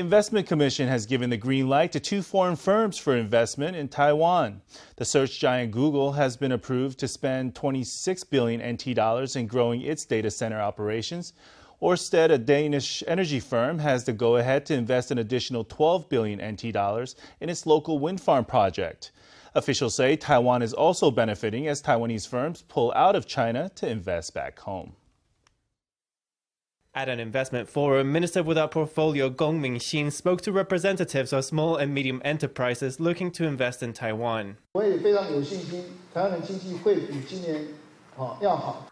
Investment Commission has given the green light to two foreign firms for investment in Taiwan. The search giant Google has been approved to spend 26 billion NT dollars in growing its data center operations. Orsted, a Danish energy firm, has the go ahead to invest an additional 12 billion NT dollars in its local wind farm project. Officials say Taiwan is also benefiting as Taiwanese firms pull out of China to invest back home. At an investment forum, Minister Without Portfolio Gong Mingxin spoke to representatives of small and medium enterprises looking to invest in Taiwan.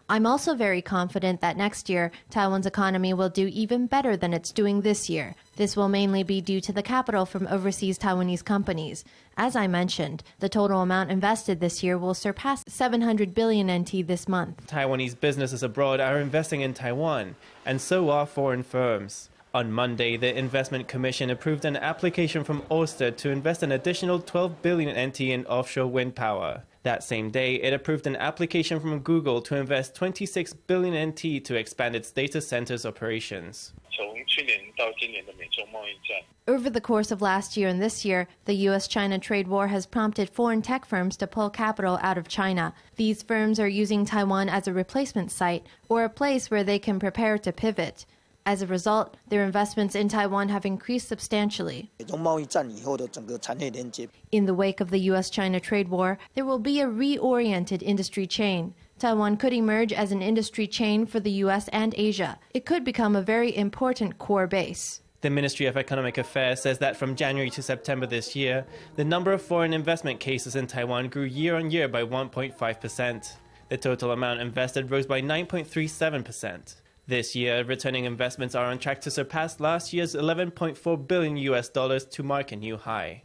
I'm also very confident that next year, Taiwan's economy will do even better than it's doing this year. This will mainly be due to the capital from overseas Taiwanese companies. As I mentioned, the total amount invested this year will surpass 700 billion NT this month. Taiwanese businesses abroad are investing in Taiwan, and so are foreign firms. On Monday, the Investment Commission approved an application from Oster to invest an additional 12 billion NT in offshore wind power. That same day, it approved an application from Google to invest 26 billion NT to expand its data center's operations. Over the course of last year and this year, the U.S. China trade war has prompted foreign tech firms to pull capital out of China. These firms are using Taiwan as a replacement site or a place where they can prepare to pivot. As a result, their investments in Taiwan have increased substantially. In the wake of the U.S. China trade war, there will be a reoriented industry chain. Taiwan could emerge as an industry chain for the U.S. and Asia. It could become a very important core base. The Ministry of Economic Affairs says that from January to September this year, the number of foreign investment cases in Taiwan grew year on year by 1.5%. The total amount invested rose by 9.37%. This year, returning investments are on track to surpass last year's 11.4 billion US dollars to mark a new high.